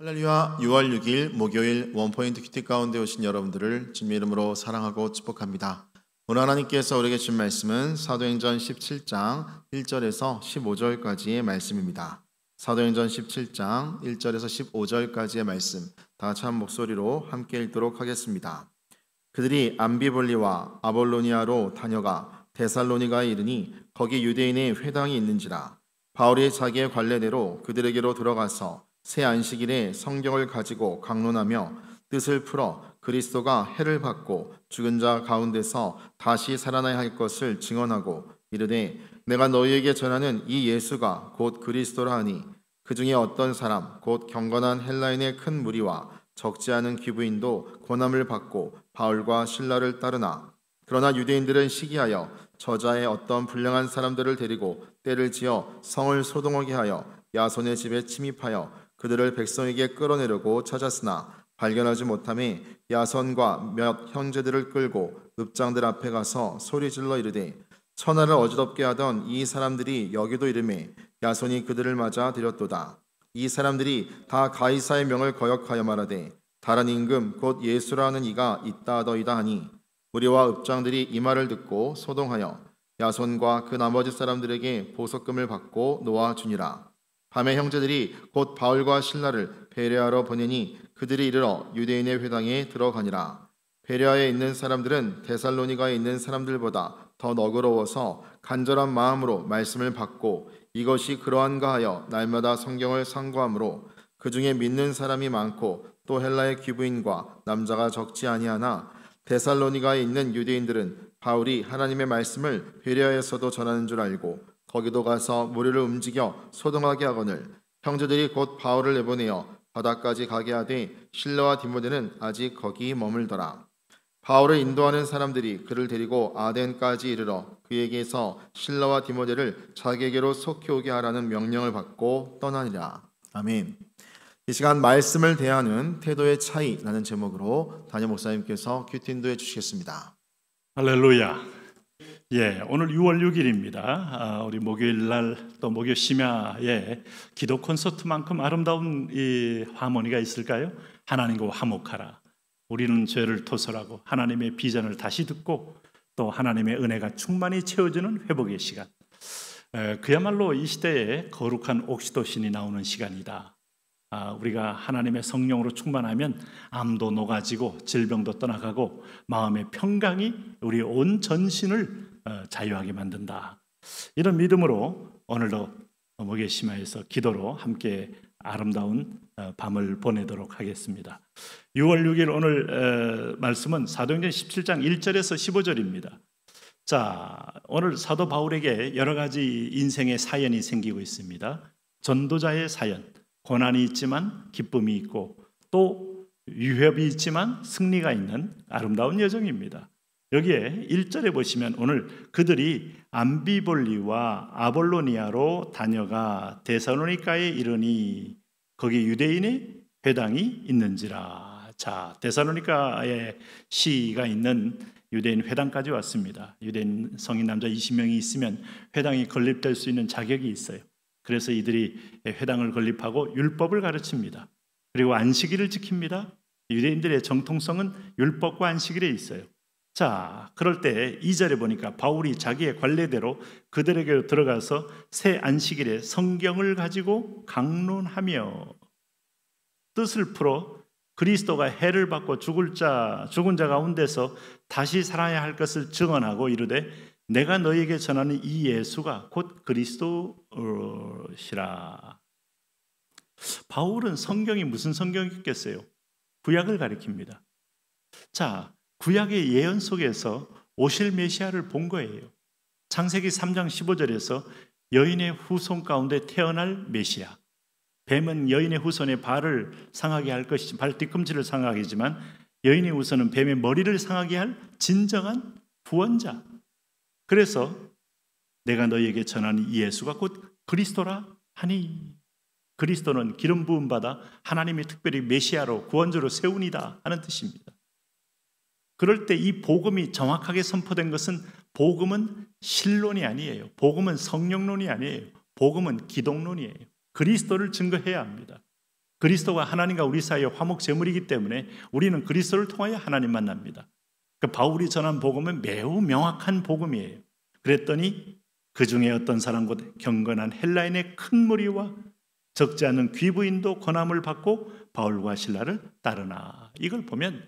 할렐루야 6월 6일 목요일 원포인트 큐티 가운데 오신 여러분들을 주님 이름으로 사랑하고 축복합니다. 오늘 하나님께서 우리에게 주신 말씀은 사도행전 17장 1절에서 15절까지의 말씀입니다. 사도행전 17장 1절에서 15절까지의 말씀 다 같이 한 목소리로 함께 읽도록 하겠습니다. 그들이 암비볼리와 아볼로니아로 다녀가 데살로니가에 이르니 거기 유대인의 회당이 있는지라 바울이 자기의 관례대로 그들에게로 들어가서 새 안식일에 성경을 가지고 강론하며 뜻을 풀어 그리스도가 해를 받고 죽은 자 가운데서 다시 살아나야 할 것을 증언하고 이르되 내가 너희에게 전하는 이 예수가 곧 그리스도라 하니 그 중에 어떤 사람 곧 경건한 헬라인의 큰 무리와 적지 않은 기부인도 고난을 받고 바울과 신라를 따르나 그러나 유대인들은 시기하여 저자의 어떤 불량한 사람들을 데리고 때를 지어 성을 소동하게 하여 야손의 집에 침입하여 그들을 백성에게 끌어내려고 찾았으나 발견하지 못함이 야선과 몇 형제들을 끌고 읍장들 앞에 가서 소리질러 이르되 천하를 어지럽게 하던 이 사람들이 여기도 이름에 야손이 그들을 맞아 들였도다이 사람들이 다 가이사의 명을 거역하여 말하되 다른 임금 곧 예수라는 이가 있다 더이다 하니 우리와 읍장들이 이 말을 듣고 소동하여 야손과 그 나머지 사람들에게 보석금을 받고 놓아 주니라. 밤에 형제들이 곧 바울과 신라를 베레아로 보내니 그들이 이르러 유대인의 회당에 들어가니라. 베레아에 있는 사람들은 데살로니가에 있는 사람들보다 더 너그러워서 간절한 마음으로 말씀을 받고 이것이 그러한가 하여 날마다 성경을 상고함으로 그 중에 믿는 사람이 많고 또 헬라의 귀부인과 남자가 적지 아니하나 데살로니가에 있는 유대인들은 바울이 하나님의 말씀을 베레아에서도 전하는 줄 알고 거기도 가서 무리를 움직여 소동하게 하거늘 형제들이 곧 바울을 내보내어 바다까지 가게 하되 실라와 디모데는 아직 거기 머물더라. 바울을 인도하는 사람들이 그를 데리고 아덴까지 이르러 그에게서 실라와 디모데를 자기에게로 속히 오게 하라는 명령을 받고 떠나니라. 아멘. 이 시간 말씀을 대하는 태도의 차이라는 제목으로 다녀 목사님께서 큐틴도해 주시겠습니다. 할렐루야. 예, 오늘 6월 6일입니다. 아, 우리 목요일 날또 목요 심야에 기도 콘서트만큼 아름다운 이 하모니가 있을까요? 하나님과 화목하라. 우리는 죄를 토설하고 하나님의 비전을 다시 듣고 또 하나님의 은혜가 충만히 채워지는 회복의 시간. 에, 그야말로 이 시대에 거룩한 옥시도신이 나오는 시간이다. 아, 우리가 하나님의 성령으로 충만하면 암도 녹아지고 질병도 떠나가고 마음의 평강이 우리 온 전신을 어, 자유하게 만든다. 이런 믿음으로 오늘도 목의심화에서 기도로 함께 아름다운 어, 밤을 보내도록 하겠습니다. 6월 6일 오늘 어, 말씀은 사도행전 17장 1절에서 15절입니다. 자, 오늘 사도 바울에게 여러 가지 인생의 사연이 생기고 있습니다. 전도자의 사연, 고난이 있지만 기쁨이 있고 또유협이 있지만 승리가 있는 아름다운 여정입니다. 여기에 1절에 보시면 오늘 그들이 암비볼리와 아볼로니아로 다녀가 대사로니카에 이르니 거기 유대인의 회당이 있는지라. 자, 대사로니카에 시가 있는 유대인 회당까지 왔습니다. 유대인 성인 남자 20명이 있으면 회당이 건립될 수 있는 자격이 있어요. 그래서 이들이 회당을 건립하고 율법을 가르칩니다. 그리고 안식일을 지킵니다. 유대인들의 정통성은 율법과 안식일에 있어요. 자, 그럴 때 이절에 보니까 바울이 자기의 관례대로 그들에게 들어가서 새 안식일에 성경을 가지고 강론하며 뜻을 풀어 그리스도가 해를 받고 죽을 자, 죽은 자 가운데서 다시 살아야 할 것을 증언하고 이르되 내가 너에게 전하는 이 예수가 곧 그리스도시라. 바울은 성경이 무슨 성경이겠어요? 구약을 가리킵니다. 자, 구약의 예언 속에서 오실 메시아를 본 거예요. 창세기 3장 15절에서 여인의 후손 가운데 태어날 메시아. 뱀은 여인의 후손의 발을 상하게 할 것이지 발 뒤꿈치를 상하게 지만 여인의 후손은 뱀의 머리를 상하게 할 진정한 구원자. 그래서 내가 너희에게 전하 예수가 곧 그리스도라 하니 그리스도는 기름 부음 받아 하나님이 특별히 메시아로 구원주로 세운이다 하는 뜻입니다. 그럴 때 이 복음이 정확하게 선포된 것은 복음은 신론이 아니에요. 복음은 성령론이 아니에요. 복음은 기독론이에요. 그리스도를 증거해야 합니다. 그리스도가 하나님과 우리 사이의 화목 제물이기 때문에 우리는 그리스도를 통하여 하나님 만납니다. 그 바울이 전한 복음은 매우 명확한 복음이에요. 그랬더니 그 중에 어떤 사람 곧 경건한 헬라인의 큰 무리와 적지 않은 귀부인도 권함을 받고 바울과 신라를 따르나 이걸 보면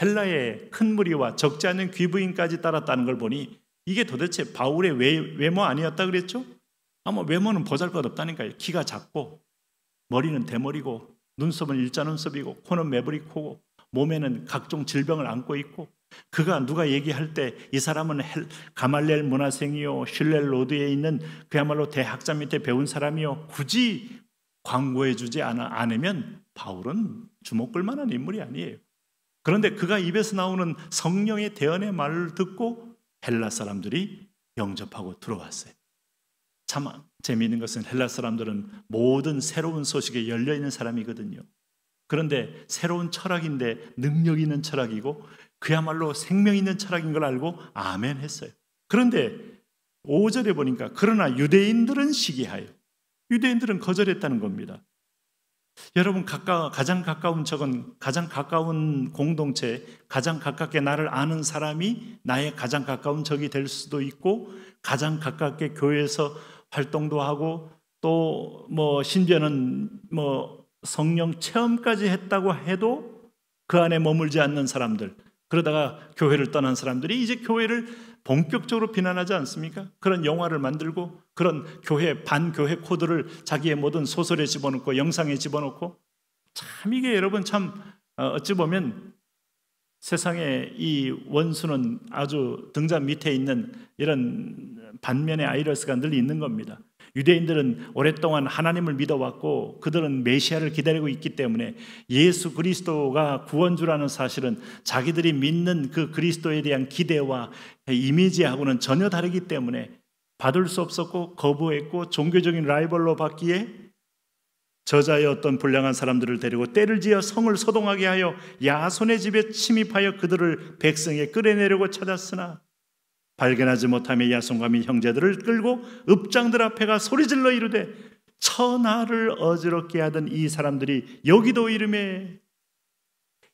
헬라의 큰 무리와 적지 않은 귀부인까지 따랐다는 걸 보니 이게 도대체 바울의 외, 모 아니었다 그랬죠? 아마 외모는 보잘것없다니까요. 키가 작고 머리는 대머리고 눈썹은 일자 눈썹이고 코는 매부리 코고 몸에는 각종 질병을 안고 있고 그가 누가 얘기할 때 이 사람은 헬, 가말렐 문화생이요 슐렐 로드에 있는 그야말로 대학자 밑에 배운 사람이요 굳이 광고해 주지 않 않으면 바울은 주목끌 만한 인물이 아니에요. 그런데 그가 입에서 나오는 성령의 대언의 말을 듣고 헬라 사람들이 영접하고 들어왔어요. 참 재미있는 것은 헬라 사람들은 모든 새로운 소식에 열려 있는 사람이거든요. 그런데 새로운 철학인데 능력 있는 철학이고 그야말로 생명 있는 철학인 걸 알고 아멘 했어요. 그런데 5절에 보니까 그러나 유대인들은 시기하여 유대인들은 거절했다는 겁니다. 여러분 가까, 가장 가까운 적은 가장 가까운 공동체, 가장 가깝게 나를 아는 사람이 나의 가장 가까운 적이 될 수도 있고 가장 가깝게 교회에서 활동도 하고 또뭐 심지어는 뭐 성령 체험까지 했다고 해도 그 안에 머물지 않는 사람들 그러다가 교회를 떠난 사람들이 이제 교회를 본격적으로 비난하지 않습니까? 그런 영화를 만들고 그런 교회 반교회 코드를 자기의 모든 소설에 집어넣고 영상에 집어넣고 참 이게 여러분 참 어, 어찌 보면 세상에 이 원수는 아주 등잔 밑에 있는 이런 반면의 아이러스가 늘 있는 겁니다. 유대인들은 오랫동안 하나님을 믿어왔고 그들은 메시아를 기다리고 있기 때문에 예수 그리스도가 구원주라는 사실은 자기들이 믿는 그 그리스도에 대한 기대와 이미지하고는 전혀 다르기 때문에 받을 수 없었고 거부했고 종교적인 라이벌로 받기에 저자의 어떤 불량한 사람들을 데리고 때를 지어 성을 소동하게 하여 야손의 집에 침입하여 그들을 백성에 끌어내려고 찾았으나 발견하지 못함의 야성감이 형제들을 끌고 읍장들 앞에 가 소리질러 이르되 천하를 어지럽게 하던 이 사람들이 여기도 이름에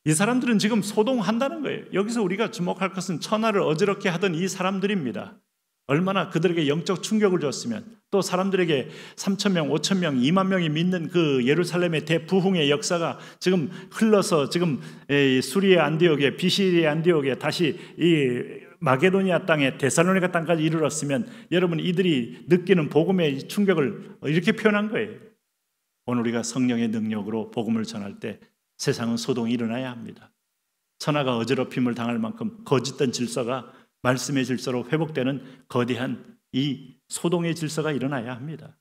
이 사람들은 지금 소동한다는 거예요. 여기서 우리가 주목할 것은 천하를 어지럽게 하던 이 사람들입니다. 얼마나 그들에게 영적 충격을 줬으면 또 사람들에게 3천 명, 5천 명, 2만 명이 믿는 그 예루살렘의 대부흥의 역사가 지금 흘러서 지금 수리의 안디옥에 비시리의 안디옥에 다시 이 마게도니아 땅에 데살로니가 땅까지 이르렀으면 여러분 이들이 느끼는 복음의 충격을 이렇게 표현한 거예요. 오늘 우리가 성령의 능력으로 복음을 전할 때 세상은 소동이 일어나야 합니다. 천하가 어지럽힘을 당할 만큼 거짓된 질서가 말씀의 질서로 회복되는 거대한 이 소동의 질서가 일어나야 합니다.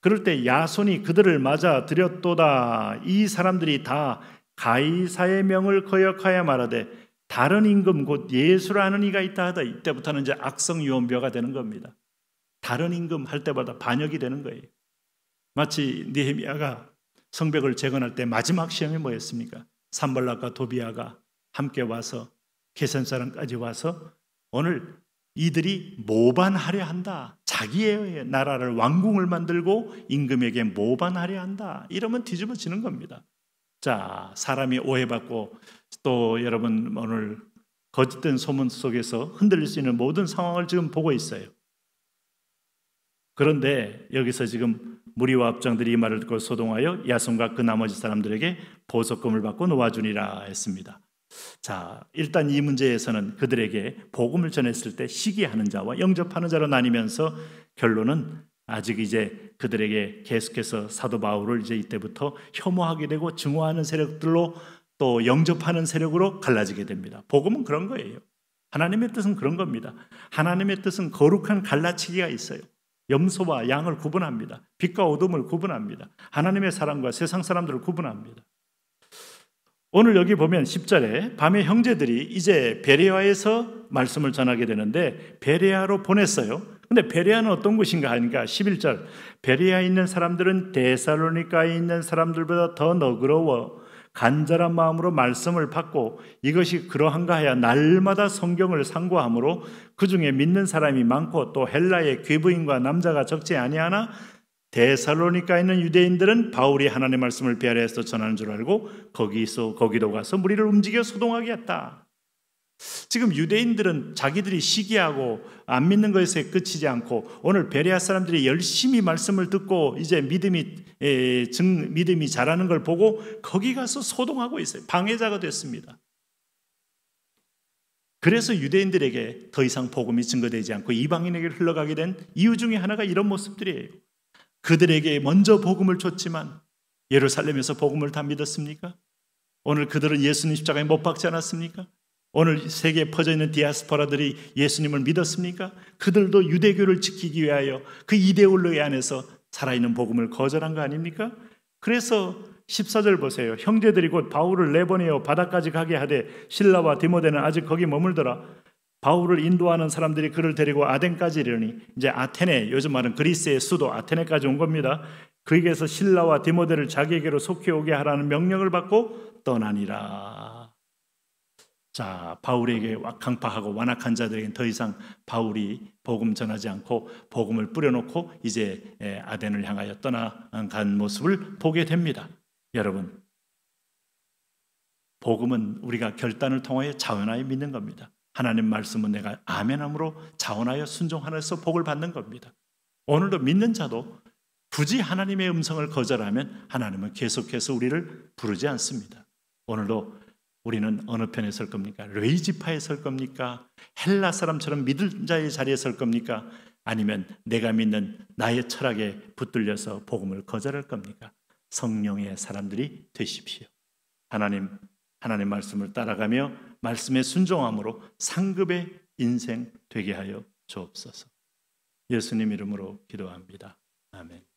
그럴 때 야손이 그들을 맞아 들였도다. 이 사람들이 다 가이사의 명을 거역하여 말하되 다른 임금 곧 예수라는 이가 있다 하다 이때부터는 이제 악성 유언비어가 되는 겁니다. 다른 임금 할 때마다 반역이 되는 거예요. 마치 느헤미야가 성벽을 재건할 때 마지막 시험이 뭐였습니까? 산발락과 도비아가 함께 와서 개선 사람까지 와서 오늘 이들이 모반하려 한다. 자기의 나라를 왕궁을 만들고 임금에게 모반하려 한다. 이러면 뒤집어지는 겁니다. 자, 사람이 오해받고 또 여러분 오늘 거짓된 소문 속에서 흔들릴 수 있는 모든 상황을 지금 보고 있어요. 그런데 여기서 지금 무리와 앞장들이 이 말을 듣고 소동하여 야손과 그 나머지 사람들에게 보석금을 받고 놓아주니라 했습니다. 자, 일단 이 문제에서는 그들에게 복음을 전했을 때 시기하는 자와 영접하는 자로 나뉘면서 결론은 아직 이제 그들에게 계속해서 사도 바울을 이제 이때부터 혐오하게 되고 증오하는 세력들로 또 영접하는 세력으로 갈라지게 됩니다. 복음은 그런 거예요. 하나님의 뜻은 그런 겁니다. 하나님의 뜻은 거룩한 갈라치기가 있어요. 염소와 양을 구분합니다. 빛과 어둠을 구분합니다. 하나님의 사람과 세상 사람들을 구분합니다. 오늘 여기 보면 10절에 밤에 형제들이 이제 베레아에서 말씀을 전하게 되는데 베레아로 보냈어요. 근데 베레아는 어떤 곳인가 하니까 11절 베레아에 있는 사람들은 데살로니카에 있는 사람들보다 더 너그러워 간절한 마음으로 말씀을 받고 이것이 그러한가 하여 날마다 성경을 상고함으로 그 중에 믿는 사람이 많고 또 헬라의 귀부인과 남자가 적지 아니하나 대살로니가 있는 유대인들은 바울이 하나님의 말씀을 배하려 해서 전하는 줄 알고 거기서 거기도 가서 무리를 움직여 소동하게 했다. 지금 유대인들은 자기들이 시기하고 안 믿는 것에 끝이지 않고 오늘 베레아 사람들이 열심히 말씀을 듣고 이제 믿음이 에, 증, 믿음이 자라는 걸 보고 거기 가서 소동하고 있어요. 방해자가 됐습니다. 그래서 유대인들에게 더 이상 복음이 증거되지 않고 이방인에게 흘러가게 된 이유 중에 하나가 이런 모습들이에요. 그들에게 먼저 복음을 줬지만 예루살렘에서 복음을 다 믿었습니까? 오늘 그들은 예수님 십자가에 못 박지 않았습니까? 오늘 세계에 퍼져 있는 디아스포라들이 예수님을 믿었습니까? 그들도 유대교를 지키기 위하여 그 이데올로기 안에서 살아있는 복음을 거절한 거 아닙니까? 그래서 14절 보세요. 형제들이 곧 바울을 내보내어 바다까지 가게 하되 신라와 디모데는 아직 거기 머물더라. 바울을 인도하는 사람들이 그를 데리고 아덴까지 이르니 이제 아테네 요즘 말은 그리스의 수도 아테네까지 온 겁니다. 그에게서 신라와 디모데를 자기에게로 속해 오게 하라는 명령을 받고 떠나니라. 자, 바울에게 강파하고 음. 완악한 자들에게는 더 이상 바울이 복음 전하지 않고 복음을 뿌려놓고 이제 아덴을 향하여 떠나간 모습을 보게 됩니다. 여러분, 복음은 우리가 결단을 통하여 자원하여 믿는 겁니다. 하나님 말씀은 내가 아멘함으로 자원하여 순종하면서 복을 받는 겁니다. 오늘도 믿는 자도 굳이 하나님의 음성을 거절하면 하나님은 계속해서 우리를 부르지 않습니다. 오늘도 우리는 어느 편에 설 겁니까? 레이지파에 설 겁니까? 헬라 사람처럼 믿을 자의 자리에 설 겁니까? 아니면 내가 믿는 나의 철학에 붙들려서 복음을 거절할 겁니까? 성령의 사람들이 되십시오. 하나님, 하나님 말씀을 따라가며 말씀에 순종함으로 상급의 인생 되게 하여 주옵소서. 예수님 이름으로 기도합니다. 아멘.